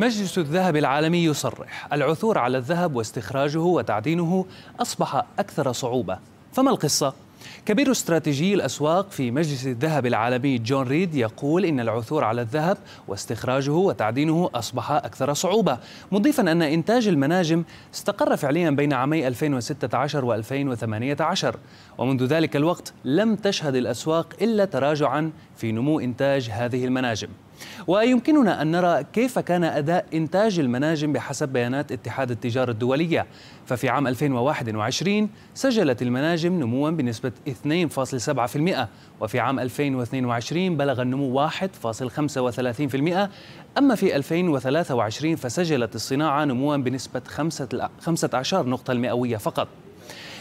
مجلس الذهب العالمي يصرح العثور على الذهب واستخراجه وتعدينه أصبح أكثر صعوبة فما القصة؟ كبير استراتيجي الأسواق في مجلس الذهب العالمي جون ريد يقول إن العثور على الذهب واستخراجه وتعدينه أصبح أكثر صعوبة مضيفا أن إنتاج المناجم استقر فعليا بين عامي 2016 و 2018 ومنذ ذلك الوقت لم تشهد الأسواق إلا تراجعا في نمو إنتاج هذه المناجم ويمكننا أن نرى كيف كان أداء إنتاج المناجم بحسب بيانات اتحاد التجارة الدولية ففي عام 2021 سجلت المناجم نموا بنسبة 2.7% وفي عام 2022 بلغ النمو 1.35% أما في 2023 فسجلت الصناعة نموا بنسبة 15 نقطة المئوية فقط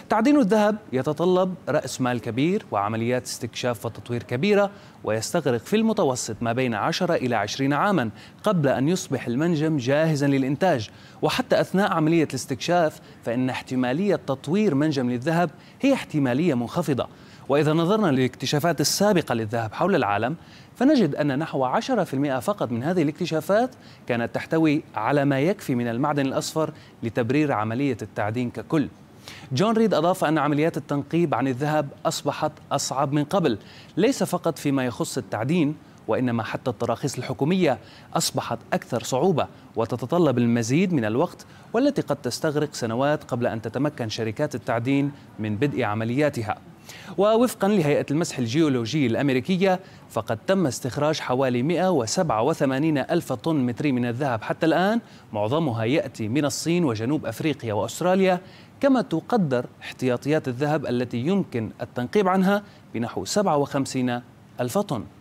تعدين الذهب يتطلب رأس مال كبير وعمليات استكشاف وتطوير كبيرة ويستغرق في المتوسط ما بين 10 إلى 20 عاما قبل أن يصبح المنجم جاهزا للإنتاج وحتى أثناء عملية الاستكشاف فإن احتمالية تطوير منجم للذهب هي احتمالية منخفضة وإذا نظرنا للاكتشافات السابقة للذهب حول العالم فنجد أن نحو 10% فقط من هذه الاكتشافات كانت تحتوي على ما يكفي من المعدن الأصفر لتبرير عملية التعدين ككل جون ريد أضاف أن عمليات التنقيب عن الذهب أصبحت أصعب من قبل ليس فقط فيما يخص التعدين وإنما حتى التراخيص الحكومية أصبحت أكثر صعوبة وتتطلب المزيد من الوقت والتي قد تستغرق سنوات قبل أن تتمكن شركات التعدين من بدء عملياتها ووفقا لهيئة المسح الجيولوجي الأمريكية فقد تم استخراج حوالي 187 ألف طن متري من الذهب حتى الآن معظمها يأتي من الصين وجنوب أفريقيا وأستراليا كما تقدر احتياطيات الذهب التي يمكن التنقيب عنها بنحو 57 ألف طن